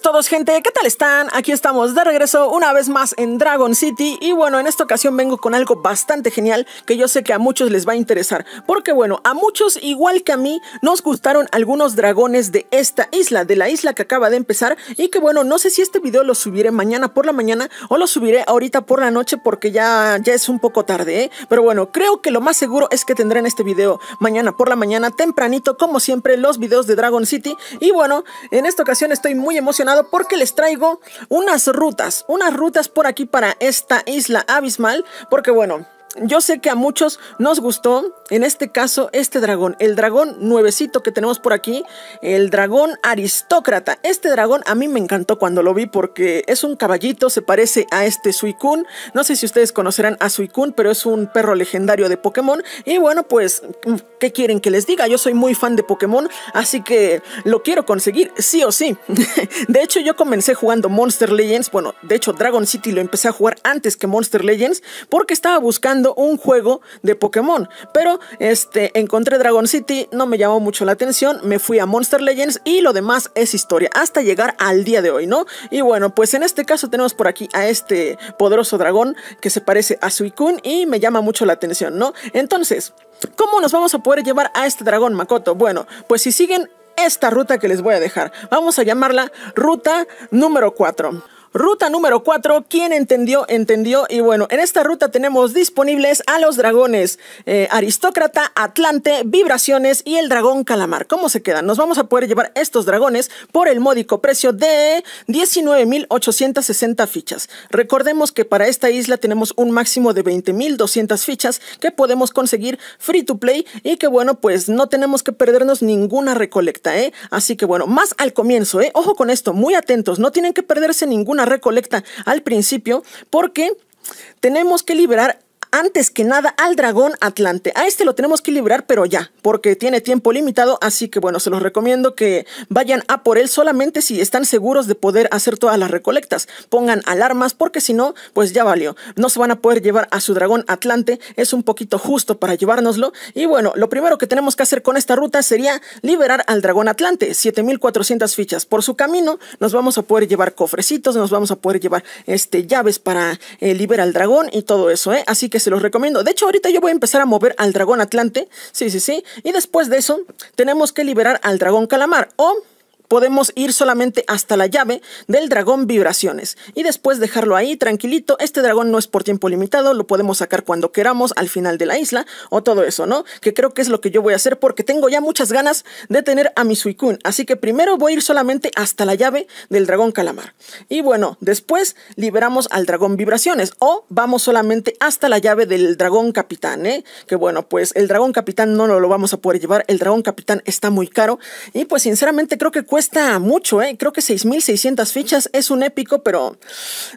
todos gente, ¿qué tal están? Aquí estamos de regreso una vez más en Dragon City y bueno, en esta ocasión vengo con algo bastante genial que yo sé que a muchos les va a interesar, porque bueno, a muchos igual que a mí nos gustaron algunos dragones de esta isla, de la isla que acaba de empezar y que bueno, no sé si este video lo subiré mañana por la mañana o lo subiré ahorita por la noche porque ya, ya es un poco tarde, ¿eh? pero bueno, creo que lo más seguro es que tendrán este video mañana por la mañana tempranito como siempre los videos de Dragon City y bueno, en esta ocasión estoy muy emocionado porque les traigo unas rutas, unas rutas por aquí para esta isla abismal, porque bueno, yo sé que a muchos nos gustó en este caso, este dragón, el dragón nuevecito que tenemos por aquí, el dragón aristócrata. Este dragón a mí me encantó cuando lo vi porque es un caballito, se parece a este Suicune. No sé si ustedes conocerán a Suicune, pero es un perro legendario de Pokémon. Y bueno, pues, ¿qué quieren que les diga? Yo soy muy fan de Pokémon, así que lo quiero conseguir, sí o sí. de hecho, yo comencé jugando Monster Legends, bueno, de hecho, Dragon City lo empecé a jugar antes que Monster Legends porque estaba buscando un juego de Pokémon. Pero este, encontré Dragon City, no me llamó mucho la atención, me fui a Monster Legends y lo demás es historia, hasta llegar al día de hoy, ¿no? Y bueno, pues en este caso tenemos por aquí a este poderoso dragón que se parece a Suicune y me llama mucho la atención, ¿no? Entonces, ¿cómo nos vamos a poder llevar a este dragón Makoto? Bueno, pues si siguen esta ruta que les voy a dejar, vamos a llamarla ruta número 4. Ruta número 4, ¿quién entendió, entendió. Y bueno, en esta ruta tenemos disponibles a los dragones eh, Aristócrata, Atlante, Vibraciones y el dragón Calamar. ¿Cómo se quedan? Nos vamos a poder llevar estos dragones por el módico precio de 19.860 fichas. Recordemos que para esta isla tenemos un máximo de 20.200 fichas que podemos conseguir free to play y que bueno, pues no tenemos que perdernos ninguna recolecta, ¿eh? Así que bueno, más al comienzo, ¿eh? Ojo con esto, muy atentos, no tienen que perderse ninguna una recolecta al principio porque tenemos que liberar antes que nada al dragón Atlante. A este lo tenemos que liberar, pero ya, porque tiene tiempo limitado, así que bueno, se los recomiendo que vayan a por él solamente si están seguros de poder hacer todas las recolectas. Pongan alarmas, porque si no, pues ya valió. No se van a poder llevar a su dragón Atlante, es un poquito justo para llevárnoslo. Y bueno, lo primero que tenemos que hacer con esta ruta sería liberar al dragón Atlante, 7400 fichas. Por su camino nos vamos a poder llevar cofrecitos, nos vamos a poder llevar este, llaves para eh, liberar al dragón y todo eso, ¿eh? Así que se los recomiendo. De hecho, ahorita yo voy a empezar a mover al dragón Atlante. Sí, sí, sí. Y después de eso, tenemos que liberar al dragón Calamar. O podemos ir solamente hasta la llave del dragón vibraciones y después dejarlo ahí tranquilito. Este dragón no es por tiempo limitado, lo podemos sacar cuando queramos al final de la isla o todo eso, ¿no? Que creo que es lo que yo voy a hacer porque tengo ya muchas ganas de tener a mi Suicune. Así que primero voy a ir solamente hasta la llave del dragón calamar. Y bueno, después liberamos al dragón vibraciones o vamos solamente hasta la llave del dragón capitán, ¿eh? Que bueno, pues el dragón capitán no lo, lo vamos a poder llevar, el dragón capitán está muy caro y pues sinceramente creo que cuesta está mucho, ¿eh? creo que 6.600 fichas es un épico, pero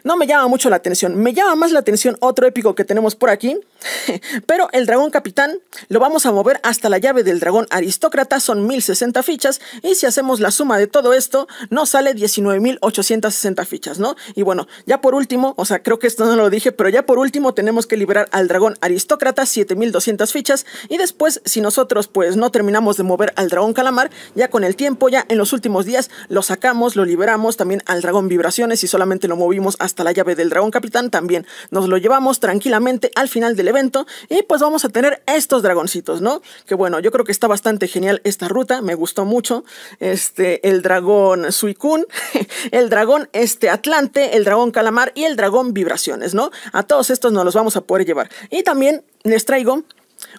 no me llama mucho la atención. Me llama más la atención otro épico que tenemos por aquí, pero el dragón capitán lo vamos a mover hasta la llave del dragón aristócrata, son 1.060 fichas, y si hacemos la suma de todo esto, nos sale 19.860 fichas, ¿no? Y bueno, ya por último, o sea, creo que esto no lo dije, pero ya por último tenemos que liberar al dragón aristócrata, 7.200 fichas, y después, si nosotros pues no terminamos de mover al dragón calamar, ya con el tiempo, ya en los últimos días, lo sacamos, lo liberamos también al dragón vibraciones y solamente lo movimos hasta la llave del dragón capitán. También nos lo llevamos tranquilamente al final del evento y pues vamos a tener estos dragoncitos, ¿no? Que bueno, yo creo que está bastante genial esta ruta, me gustó mucho. Este, el dragón Suicune, el dragón este Atlante, el dragón Calamar y el dragón Vibraciones, ¿no? A todos estos nos los vamos a poder llevar. Y también les traigo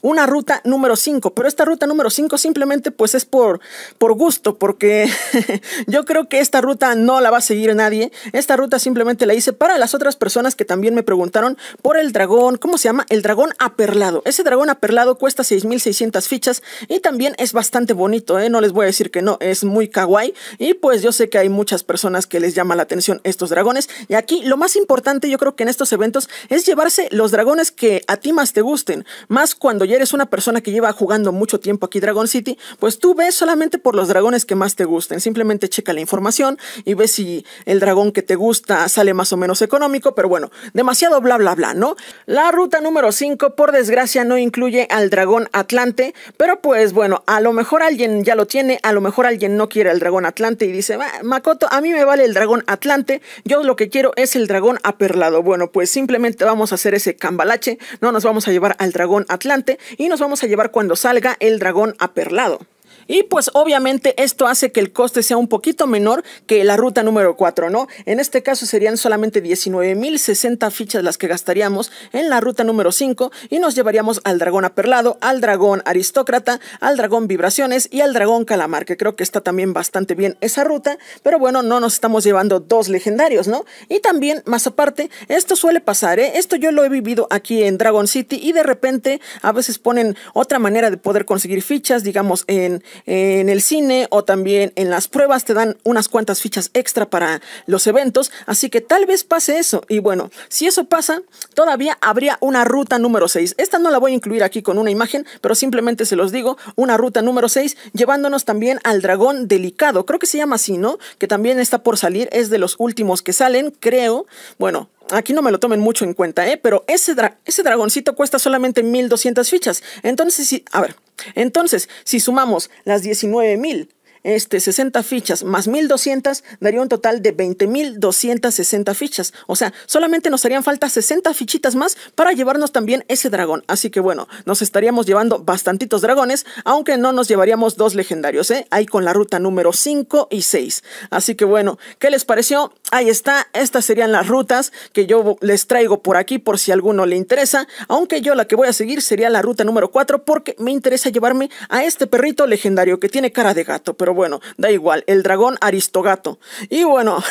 una ruta número 5, pero esta ruta número 5 simplemente pues es por, por gusto, porque yo creo que esta ruta no la va a seguir nadie, esta ruta simplemente la hice para las otras personas que también me preguntaron por el dragón, ¿cómo se llama? El dragón aperlado, ese dragón aperlado cuesta 6600 fichas y también es bastante bonito, ¿eh? no les voy a decir que no, es muy kawaii y pues yo sé que hay muchas personas que les llama la atención estos dragones y aquí lo más importante yo creo que en estos eventos es llevarse los dragones que a ti más te gusten, más cuando cuando ya eres una persona que lleva jugando mucho tiempo aquí Dragon City, pues tú ves solamente por los dragones que más te gusten. Simplemente checa la información y ves si el dragón que te gusta sale más o menos económico, pero bueno, demasiado bla bla bla, ¿no? La ruta número 5, por desgracia, no incluye al dragón Atlante, pero pues bueno, a lo mejor alguien ya lo tiene, a lo mejor alguien no quiere al dragón Atlante y dice, Makoto, a mí me vale el dragón Atlante, yo lo que quiero es el dragón aperlado. Bueno, pues simplemente vamos a hacer ese cambalache, no nos vamos a llevar al dragón Atlante y nos vamos a llevar cuando salga el dragón aperlado. Y pues obviamente esto hace que el coste sea un poquito menor que la ruta número 4, ¿no? En este caso serían solamente 19.060 fichas las que gastaríamos en la ruta número 5 y nos llevaríamos al dragón aperlado, al dragón aristócrata, al dragón vibraciones y al dragón calamar, que creo que está también bastante bien esa ruta, pero bueno, no nos estamos llevando dos legendarios, ¿no? Y también, más aparte, esto suele pasar, ¿eh? Esto yo lo he vivido aquí en Dragon City y de repente a veces ponen otra manera de poder conseguir fichas, digamos en en el cine o también en las pruebas te dan unas cuantas fichas extra para los eventos, así que tal vez pase eso. Y bueno, si eso pasa, todavía habría una ruta número 6. Esta no la voy a incluir aquí con una imagen, pero simplemente se los digo, una ruta número 6 llevándonos también al dragón delicado, creo que se llama así, ¿no? Que también está por salir, es de los últimos que salen, creo. Bueno, aquí no me lo tomen mucho en cuenta, ¿eh? pero ese, dragoncito cuesta solamente 1200 fichas. Entonces, si, a ver, entonces, si sumamos las 19000 este, 60 fichas más 1200 daría un total de 20260 fichas. O sea, solamente nos harían falta 60 fichitas más para llevarnos también ese dragón. Así que bueno, nos estaríamos llevando bastantitos dragones, aunque no nos llevaríamos dos legendarios, ¿eh? Ahí con la ruta número 5 y 6. Así que bueno, ¿qué les pareció? Ahí está, estas serían las rutas que yo les traigo por aquí por si a alguno le interesa, aunque yo la que voy a seguir sería la ruta número 4 porque me interesa llevarme a este perrito legendario que tiene cara de gato, pero bueno, da igual, el dragón Aristogato. Y bueno,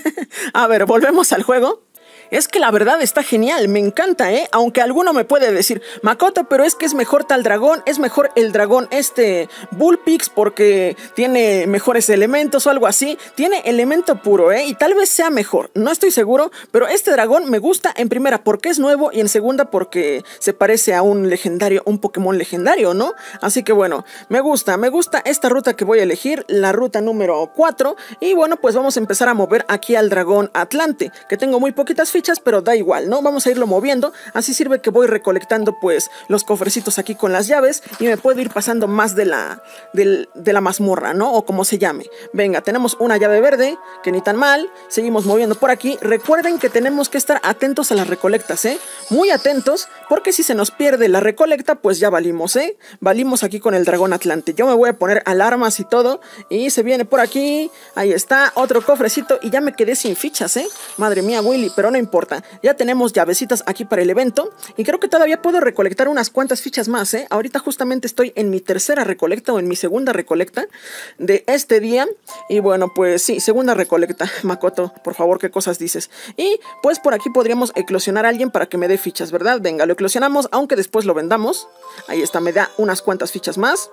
a ver, volvemos al juego. Es que la verdad está genial, me encanta, ¿eh? Aunque alguno me puede decir, Makoto, pero es que es mejor tal dragón, es mejor el dragón este Bullpix porque tiene mejores elementos o algo así. Tiene elemento puro, ¿eh? Y tal vez sea mejor, no estoy seguro, pero este dragón me gusta en primera porque es nuevo y en segunda porque se parece a un legendario, un Pokémon legendario, ¿no? Así que bueno, me gusta, me gusta esta ruta que voy a elegir, la ruta número 4. Y bueno, pues vamos a empezar a mover aquí al dragón Atlante, que tengo muy poquitas fichas pero da igual, ¿no? Vamos a irlo moviendo, así sirve que voy recolectando pues los cofrecitos aquí con las llaves y me puedo ir pasando más de la, de, de la mazmorra, ¿no? O como se llame. Venga, tenemos una llave verde, que ni tan mal, seguimos moviendo por aquí. Recuerden que tenemos que estar atentos a las recolectas, ¿eh? Muy atentos porque si se nos pierde la recolecta, pues ya valimos, ¿eh? Valimos aquí con el dragón atlante. Yo me voy a poner alarmas y todo. Y se viene por aquí. Ahí está, otro cofrecito. Y ya me quedé sin fichas, ¿eh? Madre mía, Willy, pero no importa. Ya tenemos llavecitas aquí para el evento. Y creo que todavía puedo recolectar unas cuantas fichas más, ¿eh? Ahorita justamente estoy en mi tercera recolecta o en mi segunda recolecta de este día. Y bueno, pues sí, segunda recolecta. Makoto, por favor, ¿qué cosas dices? Y pues por aquí podríamos eclosionar a alguien para que me dé fichas, ¿verdad? Venga, lo aunque después lo vendamos. Ahí está, me da unas cuantas fichas más.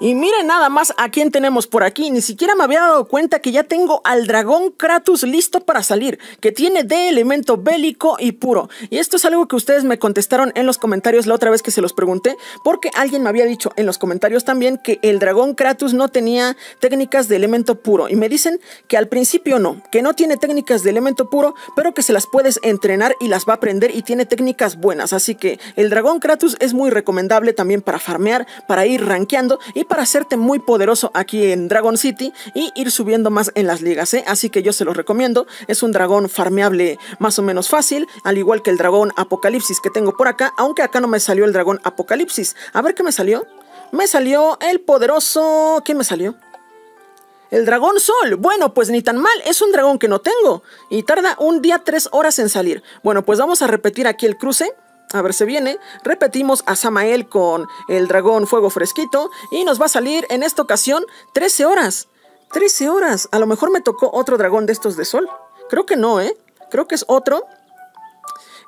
Y miren nada más a quién tenemos por aquí. Ni siquiera me había dado cuenta que ya tengo al dragón Kratos listo para salir, que tiene de elemento bélico y puro. Y esto es algo que ustedes me contestaron en los comentarios la otra vez que se los pregunté, porque alguien me había dicho en los comentarios también que el dragón Kratos no tenía técnicas de elemento puro. Y me dicen que al principio no, que no tiene técnicas de elemento puro, pero que se las puedes entrenar y las va a aprender y tiene técnicas buenas. Así que el dragón Kratos es muy recomendable también para farmear, para ir rankeando y para hacerte muy poderoso aquí en Dragon City y ir subiendo más en las ligas, ¿eh? Así que yo se los recomiendo. Es un dragón farmeable más o menos fácil, al igual que el dragón Apocalipsis que tengo por acá, aunque acá no me salió el dragón Apocalipsis. A ver qué me salió. Me salió el poderoso... ¿Qué me salió? El dragón sol. Bueno, pues ni tan mal, es un dragón que no tengo. Y tarda un día tres horas en salir. Bueno, pues vamos a repetir aquí el cruce a ver, se viene. Repetimos a Samael con el dragón fuego fresquito. Y nos va a salir en esta ocasión 13 horas. 13 horas. A lo mejor me tocó otro dragón de estos de sol. Creo que no, ¿eh? Creo que es otro.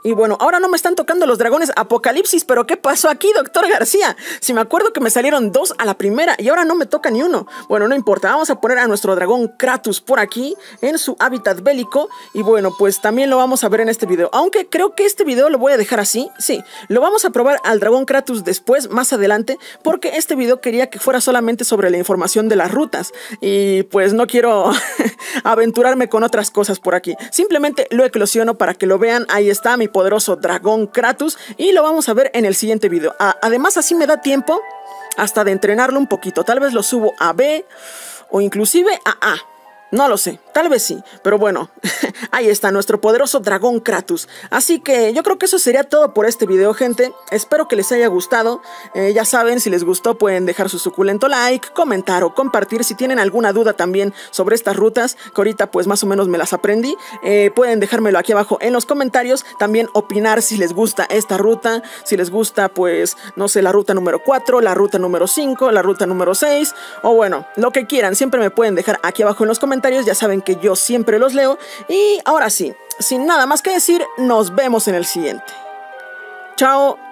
Y bueno, ahora no me están tocando los dragones Apocalipsis, pero ¿qué pasó aquí, doctor García? Si me acuerdo que me salieron dos a la primera y ahora no me toca ni uno. Bueno, no importa, vamos a poner a nuestro dragón Kratos por aquí, en su hábitat bélico. Y bueno, pues también lo vamos a ver en este video. Aunque creo que este video lo voy a dejar así, sí. Lo vamos a probar al dragón Kratos después, más adelante, porque este video quería que fuera solamente sobre la información de las rutas. Y pues no quiero aventurarme con otras cosas por aquí. Simplemente lo eclosiono para que lo vean. Ahí está mi poderoso dragón Kratos y lo vamos a ver en el siguiente video. Ah, además así me da tiempo hasta de entrenarlo un poquito. Tal vez lo subo a B o inclusive a A. No lo sé, tal vez sí, pero bueno, ahí está nuestro poderoso dragón Kratos. Así que yo creo que eso sería todo por este video, gente. Espero que les haya gustado. Eh, ya saben, si les gustó pueden dejar su suculento like, comentar o compartir. Si tienen alguna duda también sobre estas rutas, que ahorita pues más o menos me las aprendí, eh, pueden dejármelo aquí abajo en los comentarios. También opinar si les gusta esta ruta, si les gusta pues, no sé, la ruta número 4, la ruta número 5, la ruta número 6, o bueno, lo que quieran. Siempre me pueden dejar aquí abajo en los comentarios ya saben que yo siempre los leo. Y ahora sí, sin nada más que decir, nos vemos en el siguiente. Chao.